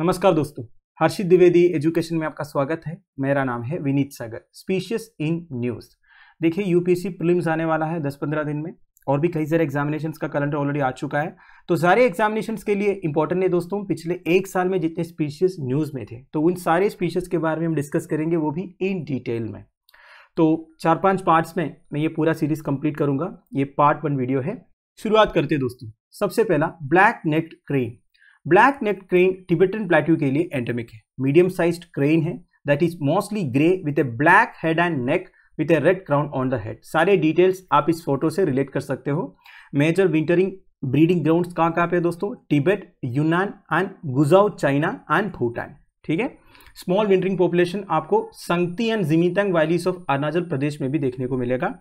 नमस्कार दोस्तों हर्षित द्विवेदी एजुकेशन में आपका स्वागत है मेरा नाम है Vineet Sagar species in news देखिए यूपीएससी प्रीलिम्स आने वाला है 10-15 दिन में और भी कई सारे एग्जामिनेशंस का कैलेंडर ऑलरेडी आ चुका है तो सारे एग्जामिनेशंस के लिए इंपॉर्टेंट है दोस्तों पिछले एक साल में जितने स्पीशियस न्यूज़ में थे तो उन सारे स्पीशियस के बारे में हम डिस्कस करेंगे वो भी इन डिटेल में तो चार पाँच पार्ट्स में मैं ये पूरा सीरीज़ कंप्लीट करूंगा ये पार्ट वन वीडियो है शुरुआत करते दोस्तों सबसे पहला black necked crane black neck crane Tibetan plateau के लिए एंडेमिक है मीडियम साइज क्रेन है that is mostly grey with a black head and neck with a red crown on the head सारे डिटेल्स आप इस फोटो से relate कर सकते हो मेजर विंटरिंग ब्रीडिंग ग्राउंड कहाँ कहाँ पे दोस्तों Tibet Yunnan and Guizhou China and Bhutan ठीक है स्मॉल विंटरिंग पॉपुलेशन आपको Sangti and Zemithang valleys of Arunachal Pradesh में भी देखने को मिलेगा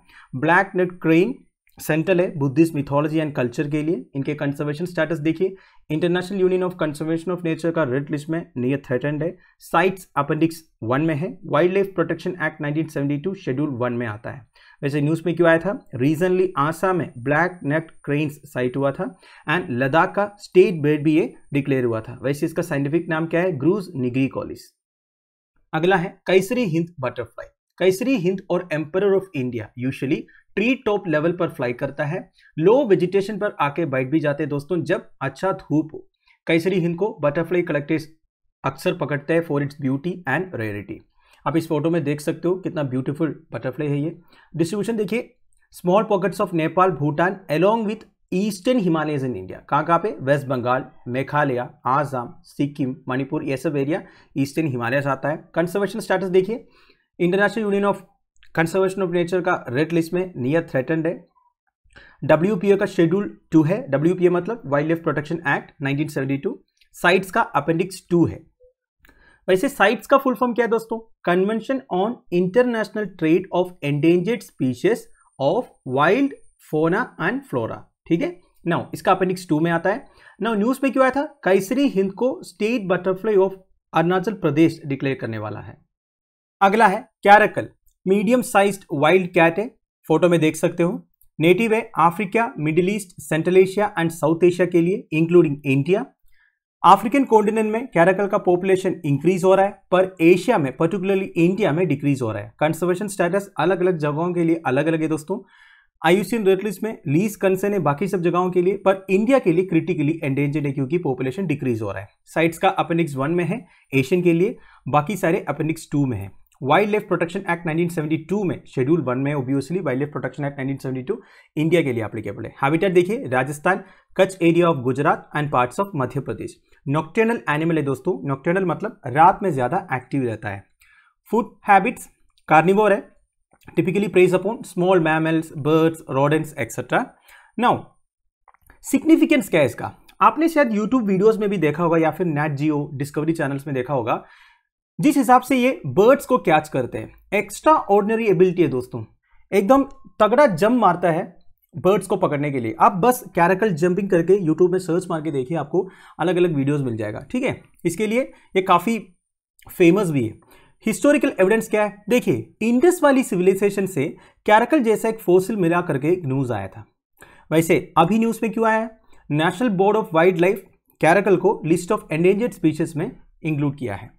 ब्लैक नेट क्रेन सेंट्रल है बुद्धिस्ट मिथोलॉजी एंड कल्चर के लिए इनके कंजर्वेशन स्टेटस देखिए International Union of Conservation of Nature का रेड लिस्ट में नियर थ्रेटेंड है साइट्स अपेंडिक्स वन में है wild life protection act 1972 schedule one में आता है वैसे न्यूज़ में क्यों आया था रिसेंटली आसाम में ब्लैक नेक्ट क्रेन्स साइट हुआ था एंड लद्दाख का स्टेट बेड भी ये डिक्लेयर हुआ था वैसे इसका साइंटिफिक नाम क्या है ग्रूज निगरी कॉलिस अगला है कैसरी हिंद बटरफ्लाई कैसरी हिंद और emperor of India usually tree top level पर फ्लाई करता है लो वेजिटेशन पर आके बैठ भी जाते हैं दोस्तों जब अच्छा धूप हो कैसरी हिंद को बटरफ्लाई कलेक्टर्स अक्सर पकड़ते हैं for its beauty and rarity आप इस फोटो में देख सकते हो कितना ब्यूटीफुल बटरफ्लाई है ये डिस्ट्रीब्यूशन देखिए small pockets of Nepal Bhutan along with eastern Himalayas in India कहाँ कहाँ पे वेस्ट बंगाल मेघालय आसाम सिक्किम मणिपुर ये सब एरिया ईस्टर्न हिमालयस आता है कंजर्वेशन स्टेटस देखिए International Union of Conservation of Nature का रेड लिस्ट में नियर थ्रेटेंड है डब्ल्यू का शेड्यूल टू है डब्ल्यू मतलब wild life protection act 1972 CITES का अपेंडिक्स टू है वैसे साइट्स का फुल फॉर्म क्या है दोस्तों convention on international trade of endangered species of wild fauna and flora ठीक है नाउ इसका अपेंडिक्स टू में आता है नाउ न्यूज में क्यों आया था कैसरी हिंद को state butterfly of Arunachal Pradesh declare करने वाला है अगला है caracal medium sized wild cat है फोटो में देख सकते हो नेटिव है Africa Middle East Central Asia and South Asia के लिए इंक्लूडिंग इंडिया अफ्रीकन कॉन्टिनेंट में कैराकल का पॉपुलेशन इंक्रीज हो रहा है पर एशिया में पर्टिकुलरली इंडिया में डिक्रीज हो रहा है कंजर्वेशन स्टेटस अलग अलग जगहों के लिए अलग अलग है दोस्तों आयुषीन रेड लिस्ट में लीज कंसर्न है बाकी सब जगहों के लिए पर इंडिया के लिए क्रिटिकली एंडेंजर्ड है क्योंकि पॉपुलेशन डिक्रीज हो रहा है साइट्स का अपेंडिक्स वन में है एशियन के लिए बाकी सारे अपेंडिक्स टू में है वाइल्ड लाइफ प्रोटेक्शन एक्ट 1972 में शेड्यूल वन में obviously wild life protection act 1972 India के लिए एप्लीकेबल है हैबिटेट देखिए Rajasthan Kutch area of Gujarat and parts of Madhya Pradesh nocturnal animal है दोस्तों नॉक्टर्नल मतलब रात में ज़्यादा एक्टिव रहता है फूड हैबिट्स कार्निवोर है typically preys upon small mammals birds rodents etcetera now significance क्या है इसका आपने शायद YouTube वीडियोस में भी देखा होगा या फिर नेट जियो डिस्कवरी चैनल्स में देखा होगा जिस हिसाब से ये बर्ड्स को कैच करते हैं एक्स्ट्रा ऑर्डनरी एबिलिटी है दोस्तों एकदम तगड़ा जंप मारता है बर्ड्स को पकड़ने के लिए आप बस कैरेकल जंपिंग करके यूट्यूब में सर्च मार के देखिए आपको अलग अलग वीडियोस मिल जाएगा ठीक है इसके लिए ये काफ़ी फेमस भी है हिस्टोरिकल एविडेंस क्या है देखिए इंडस वाली सिविलाइजेशन से कैरेकल जैसा एक फोसिल मिला करके एक न्यूज़ आया था वैसे अभी न्यूज़ में क्यों आया है national board of wild life caracal को लिस्ट ऑफ एंडेंजर्ड स्पीशीज में इंक्लूड किया है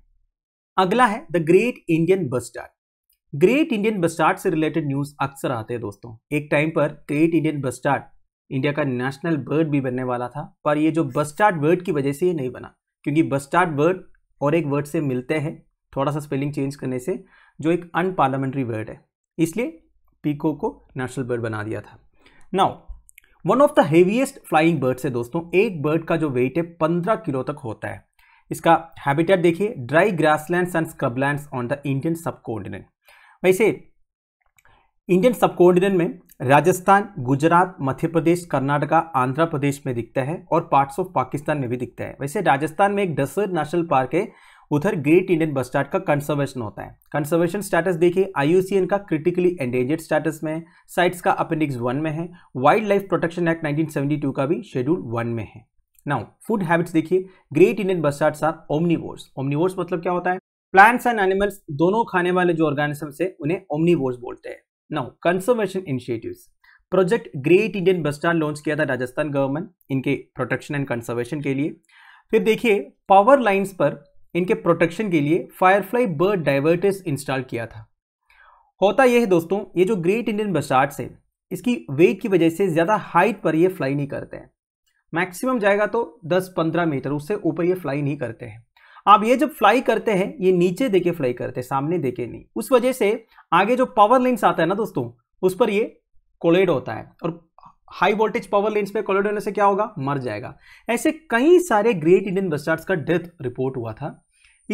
अगला है the great Indian bustard great Indian bustard से रिलेटेड न्यूज अक्सर आते हैं दोस्तों एक टाइम पर ग्रेट इंडियन बस्टार्ड इंडिया का नेशनल बर्ड भी बनने वाला था पर ये जो बस्टार्ड वर्ड की वजह से ये नहीं बना क्योंकि बस्टार्ड वर्ड और एक वर्ड से मिलते हैं थोड़ा सा स्पेलिंग चेंज करने से जो एक अनपार्लियामेंट्री वर्ड है इसलिए पीको को नेशनल बर्ड बना दिया था now one of the heaviest flying birds है दोस्तों एक बर्ड का जो वेट है पंद्रह किलो तक होता है इसका हैबिटेट देखिए dry grasslands and scrublands on the Indian subcontinent वैसे इंडियन सब कॉन्टिनेंट में राजस्थान गुजरात मध्य प्रदेश कर्नाटका आंध्र प्रदेश में दिखता है और पार्ट्स ऑफ पाकिस्तान में भी दिखता है वैसे राजस्थान में एक डसर नेशनल पार्क है उधर ग्रेट इंडियन स्टार्ट का कंजर्वेशन होता है कंजर्वेशन स्टेटस देखिए आईयूसीएन का क्रिटिकली एंडेंजर्ड स्टेटस में है साइट्स का अपेंडिक्स वन में है वाइल्ड लाइफ प्रोटेक्शन एक्ट 1972 का भी शेड्यूल वन में है नाउ फूड हैबिट्स देखिए great Indian bustards are omnivores omnivores मतलब क्या होता है प्लांट्स एंड एनिमल्स दोनों खाने वाले जो ऑर्गेनिजम्स है उन्हें ओमनीवोर्स बोलते हैं now conservation initiatives project great Indian bustard launch किया था राजस्थान गवर्नमेंट इनके प्रोटेक्शन एंड कंजर्वेशन के लिए फिर देखिए पावर लाइन्स पर इनके प्रोटेक्शन के लिए फायरफ्लाई बर्ड डाइवर्टर्स इंस्टॉल किया था होता यह है दोस्तों ये जो ग्रेट इंडियन बस्टार्ड्स हैं इसकी वेट की वजह से ज़्यादा हाइट पर ये फ्लाई नहीं करते हैं मैक्सिमम जाएगा तो 10-15 मीटर उससे ऊपर ये फ्लाई नहीं करते हैं आप ये जब फ्लाई करते हैं ये नीचे देके फ्लाई करते हैं सामने देके नहीं उस वजह से आगे जो पावर लेंस आता है ना दोस्तों उस पर ये कोलेड होता है और हाई वोल्टेज पावर लेंस पे कोलेड होने से क्या होगा मर जाएगा ऐसे कई सारे ग्रेट इंडियन बस्टार्ड्स का डेथ रिपोर्ट हुआ था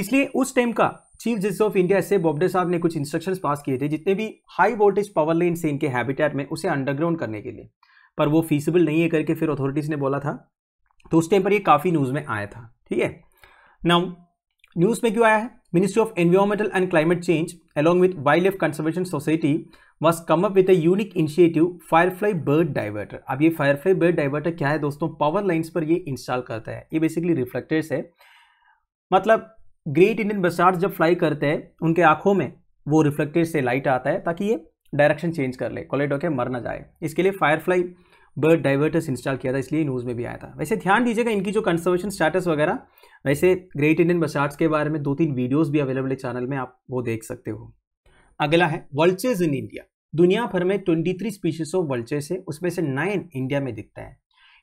इसलिए उस टाइम का chief justice of India S A Bobde साहब ने कुछ इंस्ट्रक्शंस पास किए थे जितने भी हाई वोल्टेज पावर लेंस थे इनके हैबिटेट में उसे अंडरग्राउंड करने के लिए पर वो फीसिबल नहीं है करके फिर अथॉरिटीज़ ने बोला था तो उस टाइम पर ये काफ़ी न्यूज़ में आया था ठीक है नाउ न्यूज़ में क्यों आया है ministry of environmental and climate change along with wild life conservation society was come up with a unique initiative firefly bird diverter अब ये फायरफ्लाई बर्ड डाइवर्टर क्या है दोस्तों पावर लाइन्स पर ये इंस्टॉल करता है ये बेसिकली रिफ्लेक्टर्स है मतलब ग्रेट इंडियन बसार्ड जब फ्लाई करते हैं उनके आंखों में वो रिफ्लेक्टेड से लाइट आता है ताकि ये डायरेक्शन चेंज कर ले कॉलेट होकर मर ना जाए इसके लिए फायरफ्लाई बर्ड डाइवर्टर्स इंस्टॉल किया था इसलिए न्यूज़ में भी आया था वैसे ध्यान दीजिएगा इनकी जो कंजर्वेशन स्टेटस वगैरह वैसे ग्रेट इंडियन बसार्ट्स के बारे में दो तीन वीडियोस भी अवेलेबल है चैनल में आप वो देख सकते हो अगला है वर्ल्चेज इन इंडिया दुनिया भर में twenty three species of vultures है उसमें से नाइन इंडिया में दिखता है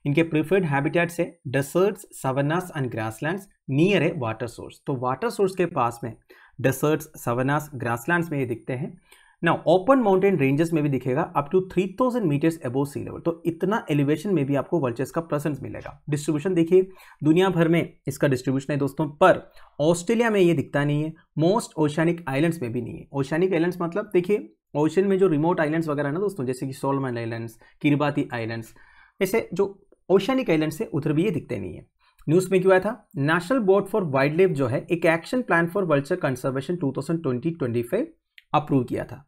इनके प्रिफर्ड हैबिटेट्स है deserts savannas and grasslands near है वाटर सोर्स तो वाटर सोर्स के पास में डेसर्ट्स सवनास ग्रासलैंड्स में ये दिखते हैं ना ओपन माउंटेन रेंजेस में भी दिखेगा up to 3000 thousand meters above sea level तो इतना एलिवेशन में भी आपको वर्चेस का प्रेजेंस मिलेगा डिस्ट्रीब्यूशन देखिए दुनिया भर में इसका डिस्ट्रीब्यूशन है दोस्तों पर ऑस्ट्रेलिया में ये दिखता नहीं है मोस्ट ओशानिक आइलैंड्स में भी नहीं है ओशानिक आइलैंड्स मतलब देखिए ओशन में जो रिमोट आइलैंड्स वगैरह ना दोस्तों जैसे कि सोलमन आइलैंड्स किरबाती आइलैंड्स ऐसे जो ओशानिक आइलैंड्स है उधर भी ये दिखते नहीं है न्यूज में क्यों आया था national board for wild life जो है एक action plan for world conservation twenty five approve किया था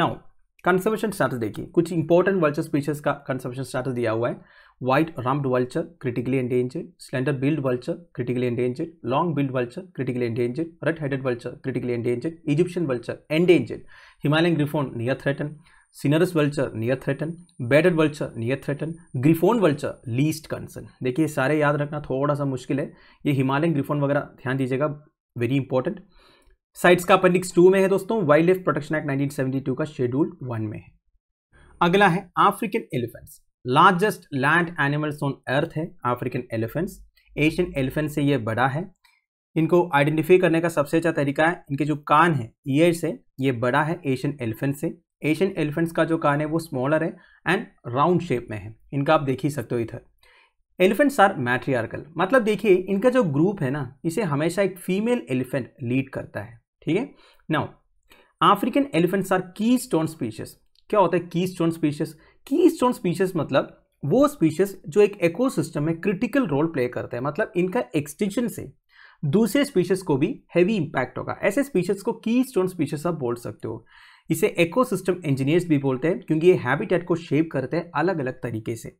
नाउ कंजर्वेशन स्टेटस देखिए कुछ इंपॉर्टेंट वर्चर स्पीशीज का कंजर्वेशन स्टेटस दिया हुआ है white rumped vulture critically endangered slender billed vulture critically endangered long billed vulture critically endangered red headed vulture critically endangered Egyptian vulture endangered Himalayan griffon near threatened cinereous vulture near threatened bearded vulture near threaten griffon vulture least concern देखिए सारे याद रखना थोड़ा सा मुश्किल है ये Himalayan Griffon वगैरह ध्यान दीजिएगा वेरी इंपॉर्टेंट साइट्स का अपेंडिक्स टू में है दोस्तों वाइल्ड लाइफ प्रोटेक्शन एक्ट 1972 का शेड्यूल वन में है अगला है African elephants largest land animals on earth है अफ्रीकन एलिफेंट्स एशियन एलिफेंट से ये बड़ा है इनको आइडेंटिफाई करने का सबसे अच्छा तरीका है इनके जो कान है ईयर से ये बड़ा है एशियन एलिफेंट से एशियन एलिफेंट्स का जो कान है वो स्मॉलर है एंड राउंड शेप में है इनका आप देख ही सकते हो इधर एलिफेंट्स आर मैट्रियार्कल मतलब देखिए इनका जो ग्रुप है ना इसे हमेशा एक फीमेल एलिफेंट लीड करता है ठीक है now African elephants are keystone species क्या होता है keystone species keystone species मतलब वो स्पीशियस जो एक इकोसिस्टम में क्रिटिकल रोल प्ले करते हैं मतलब इनका एक्सटेंशन से दूसरे स्पीशीज को भी हैवी इंपैक्ट होगा ऐसे स्पीशीज को की स्टोन स्पीशीज आप बोल सकते हो इसे इकोसिस्टम इंजीनियर्स भी बोलते हैं क्योंकि ये हैबिटेट को शेप करते हैं अलग अलग तरीके से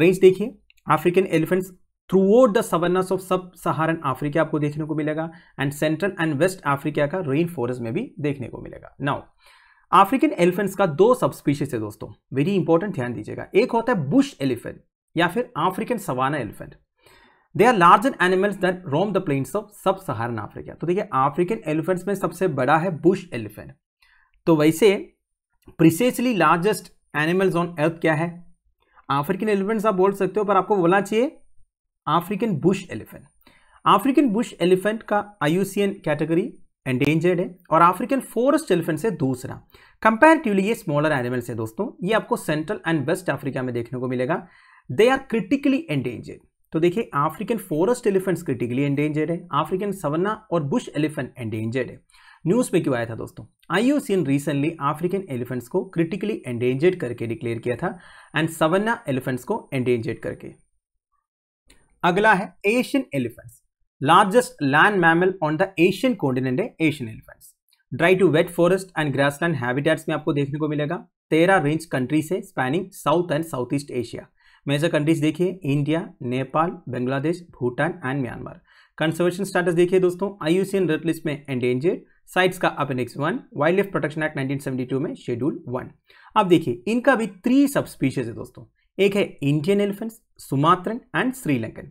रेंज देखिए African elephants through the savannas of sub Saharan Africa आपको देखने को मिलेगा and central and west Africa का रेन फॉरेस्ट में भी देखने को मिलेगा नाउ अफ्रीकन एलिफेंट्स का दो सब स्पीशीज है दोस्तों वेरी इंपॉर्टेंट ध्यान दीजिएगा एक होता है बुश एलिफेंट या फिर African savanna elephant they are larger animals that roam the plains of sub Saharan Africa तो देखिए अफ्रीकन एलिफेंट्स में सबसे बड़ा है बुश एलिफेंट तो वैसे precisely largest animals on earth क्या है अफ्रीकन एलिफेंट्स आप बोल सकते हो पर आपको बोलना चाहिए African bush elephant African bush elephant का आयुसियन कैटेगरी एंडेंजर्ड है और आफ्रीकन फॉरेस्ट एलिफेंट से दूसरा कंपेरेटिवली ये स्मॉलर एनिमल्स है दोस्तों ये आपको सेंट्रल एंड वेस्ट अफ्रीका में देखने को मिलेगा दे आर क्रिटिकली एंडेंजर्ड तो देखिए African forest elephants critically endangered है आफ्रीकन सवन्ना और बुश एलिफेंट एंडेंजर्ड है न्यूज पे क्यों आया था दोस्तों आई रिसेंटली आफ्रीकन एलिफेंट्स को क्रिटिकली एंडेंजर्ड करके डिक्लेयर किया था एंड सवन्ना एलिफेंट्स को एंडेंजर्ड करके अगला है Asian elephants largest land mammal on the Asian continent है Asian elephants dry to wet forest and grass land habitats में आपको देखने को मिलेगा तेरह रेंज कंट्रीज है spanning south and south east Asia major countries देखिए India Nepal Bangladesh Bhutan and Myanmar conservation status देखिए दोस्तों आईयूसीएन रेड लिस्ट में एंडेंजर्ड साइट्स का appendix one wild life protection act 1972 में शेड्यूल वन अब देखिए इनका भी थ्री सब स्पीशीज है दोस्तों एक है Indian elephants Sumatran and Sri Lankan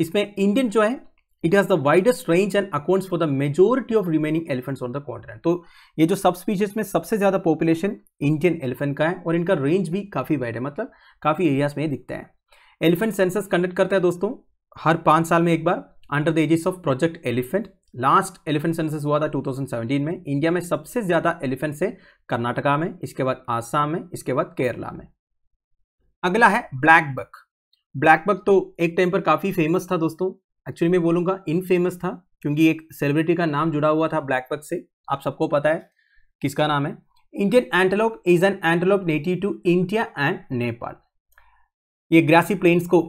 इसमें इंडियन जो है it has the widest range and accounts for the majority of remaining elephants on the continent तो ये जो सब स्पीशीज में सबसे ज़्यादा पॉपुलेशन इंडियन एलिफेंट का है और इनका रेंज भी काफ़ी वाइड है मतलब काफ़ी एरियाज में दिखता है एलिफेंट सेंसस कंडक्ट करता है दोस्तों हर पाँच साल में एक बार under the aegis of project elephant last elephant census हुआ था 2017 में इंडिया में सबसे ज़्यादा एलिफेंट्स है कर्नाटका में इसके बाद आसाम में इसके बाद केरला में अगला है ब्लैक बक ब्लैक बक तो एक टाइम पर काफ़ी फेमस था दोस्तों एक्चुअली मैं बोलूंगा इन फेमस था क्योंकि एक सेलिब्रिटी का नाम जुड़ा हुआ था ब्लैक बक से आप सबको पता है किसका नाम है Indian antelope is an antelope native to India and Nepal ये ग्रासी प्लेन्स को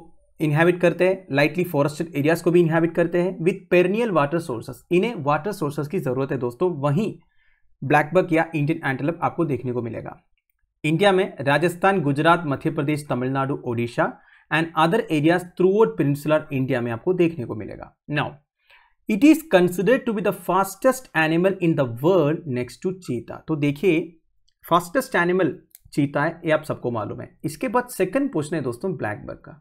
इनहेबिट करते हैं लाइटली फॉरेस्टेड एरियाज को भी इनहेबिट करते हैं विथ पेरनियल वाटर सोर्सेस इन्हें वाटर सोर्सेस की ज़रूरत है दोस्तों वहीं ब्लैक बक या इंडियन एंटेलोप आपको देखने को मिलेगा इंडिया में Rajasthan Gujarat Madhya Pradesh Tamil Nadu Odisha and other areas throughout peninsular India में आपको देखने को मिलेगा now it is considered to be the fastest animal in the world next to cheetah तो देखिए फास्टेस्ट एनिमल चीता है ये आप सबको मालूम है इसके बाद सेकंड क्वेश्चन है दोस्तों ब्लैक बर्ग का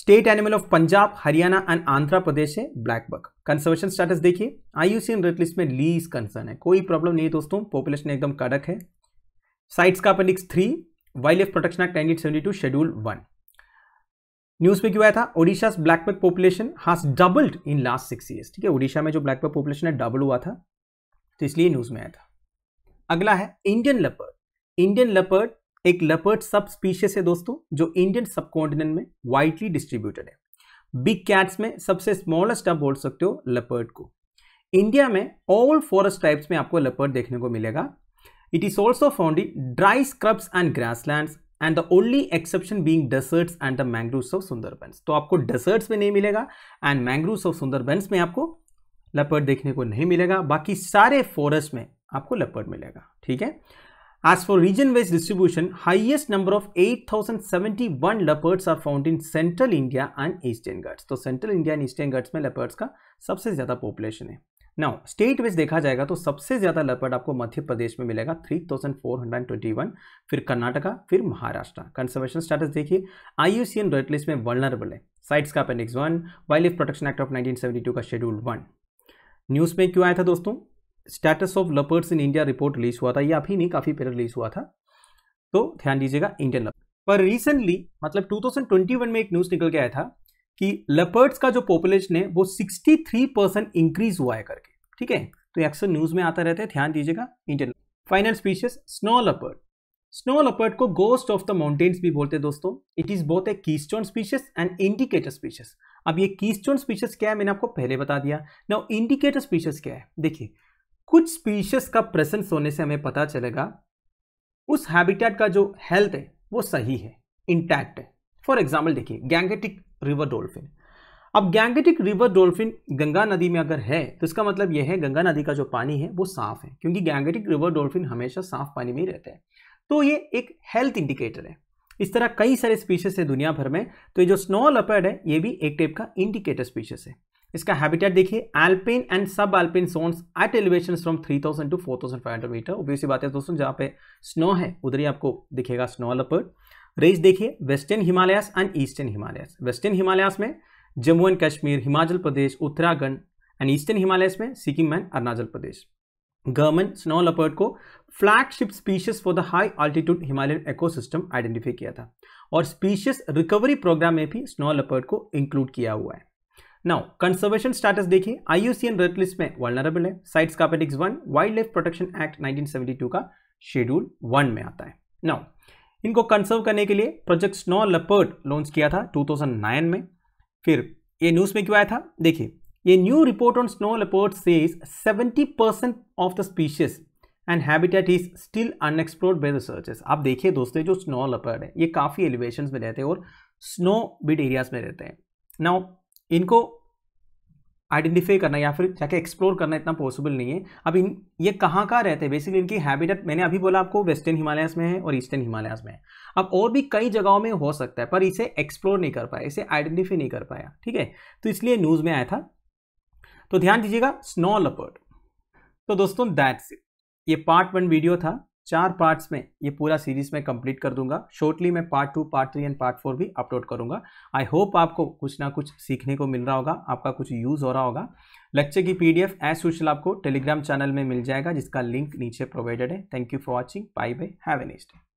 state animal of Punjab Haryana and Andhra Pradesh है ब्लैक कंसर्वेशन कंजर्वेशन स्टेटस देखिए आईयूसीएन रेट लिस्ट में लीज कंसर्न है कोई प्रॉब्लम नहीं है दोस्तों पॉपुलेशन एकदम कड़क है साइट्स का appendix three wild life protection act nineteen seventy two schedule one news में क्यों आया था Odisha blackbuck population has doubled in last six years ठीक है ओडिशा में जो ब्लैक पैक पॉपुलेशन है डबल हुआ था तो इसलिए न्यूज में आया था अगला है इंडियन लेपर्ड इंडियन लेपर्ड एक लेपर्ड सब स्पीशीज है दोस्तों जो इंडियन सब कॉन्टिनेंट में वाइडली डिस्ट्रीब्यूटेड है बिग कैट्स में सबसे स्मॉलेस्ट आप बोल सकते हो लेपर्ड को इंडिया में ऑल फॉरेस्ट टाइप्स में आपको लेपर्ड देखने को मिलेगा It is also found in dry scrubs and grasslands and the only exception being deserts and the mangroves of Sundarbans. तो आपको deserts में नहीं मिलेगा and mangroves of Sundarbans में आपको leopard देखने को नहीं मिलेगा बाकी सारे फॉरेस्ट में आपको leopard मिलेगा ठीक है As for region wise distribution, highest number of 8071 leopards are found in central India and eastern Ghats. तो central India and eastern Ghats में leopards का सबसे ज़्यादा population है नाउ स्टेट वाइज देखा जाएगा तो सबसे ज़्यादा लपर्ड आपको मध्य प्रदेश में मिलेगा 3421 फिर कर्नाटका फिर महाराष्ट्र कंजर्वेशन स्टेटस देखिए आईयूसीएन रेड लिस्ट में वर्नरबल है साइट्स का appendix one wild life protection act of 1972 का शेड्यूल वन न्यूज़ में क्यों आया था दोस्तों status of leopards in India report release हुआ था या अभी नहीं काफ़ी पहले रिलीज हुआ था तो ध्यान दीजिएगा इंडियन लपर्ड पर रिसेंटली मतलब 2021 में एक न्यूज़ निकल के आया था कि लेपर्ड्स का जो पॉपुलेशन है वो 63 परसेंट इंक्रीज हुआ है करके ठीक है तो अक्सर न्यूज़ में आता रहता है ध्यान दीजिएगा internal final species snow leopard snow leopard को गोस्ट ऑफ द माउंटेन्स भी बोलते हैं दोस्तों it is both a keystone species and indicator species अब ये कीस्टोन स्पीशीज क्या है मैंने आपको पहले बता दिया ना इंडिकेटर स्पीशीज क्या है देखिए कुछ स्पीशीज का प्रेजेंस होने से हमें पता चलेगा उस हैबिटेट का जो हेल्थ है वो सही है इंटैक्ट है फॉर एग्जाम्पल देखिए गैंगेटिक रिवर डोल्फिन अब गैंगेटिक रिवर डॉल्फिन गंगा नदी में अगर है तो इसका मतलब यह है गंगा नदी का जो पानी है वो साफ है क्योंकि गैंगेटिक रिवर डॉल्फिन हमेशा साफ पानी में ही रहते हैं तो ये एक हेल्थ इंडिकेटर है इस तरह कई सारे स्पीशीज है दुनिया भर में तो ये जो स्नो लपर्ड है ये भी एक टाइप का इंडिकेटर स्पीशीज है इसका हैबिटेट देखिए alpine and sub alpine zones at elevation from 3000 to 4500 meter उपयोग बात है दोस्तों जहाँ पे स्नो है उधर ही आपको दिखेगा स्नो लपर्ड रेंज देखिए western Himalayas and eastern Himalayas western Himalayas में Jammu and Kashmir Himachal Pradesh Uttarakhand and eastern Himalayas में Sikkim and Arunachal Pradesh government snow leopard को flagship species for the high altitude Himalayan ecosystem identify किया था और स्पीशियस रिकवरी प्रोग्राम में भी स्नो लपर्ड को इंक्लूड किया हुआ है नाउ कंजर्वेशन स्टेटस देखिए आईयूसीएन रेड लिस्ट में वर्नरेबल है CITES appendix one wild life protection act 1972 का शेड्यूल वन में आता है नाउ इनको कंसर्व करने के लिए प्रोजेक्ट स्नो लपर्ड लॉन्च किया था 2009 में फिर ये न्यूज़ में क्यों आया था देखिए ये new report on snow leopard से percent of the species and habitat is still unexplored by researchers आप देखिए दोस्तों जो स्नो लेपर्ड है ये काफ़ी एलिवेशन में रहते हैं और स्नो बिट एरियाज में रहते हैं नाउ इनको आइडेंटिफाई करना या फिर जाके एक्सप्लोर करना इतना पॉसिबल नहीं है अब इन ये कहाँ कहाँ रहते हैं बेसिकली इनकी हैबिटेट मैंने अभी बोला आपको वेस्टर्न हिमालयाज में है और ईस्टर्न हिमालयाज में है अब और भी कई जगहों में हो सकता है पर इसे एक्सप्लोर नहीं कर पाया इसे आइडेंटिफाई नहीं कर पाया ठीक है तो इसलिए न्यूज़ में आया था तो ध्यान दीजिएगा स्नो लपर्ड तो दोस्तों दैट्स इट ये पार्ट वन वीडियो था चार पार्ट्स में ये पूरा सीरीज में कंप्लीट कर दूंगा शॉर्टली मैं part two part three and part four भी अपलोड करूंगा आई होप आपको कुछ ना कुछ सीखने को मिल रहा होगा आपका कुछ यूज़ हो रहा होगा लेक्चर की पीडीएफ एज सोशल आपको टेलीग्राम चैनल में मिल जाएगा जिसका लिंक नीचे प्रोवाइडेड है thank you for watching bye bye have a next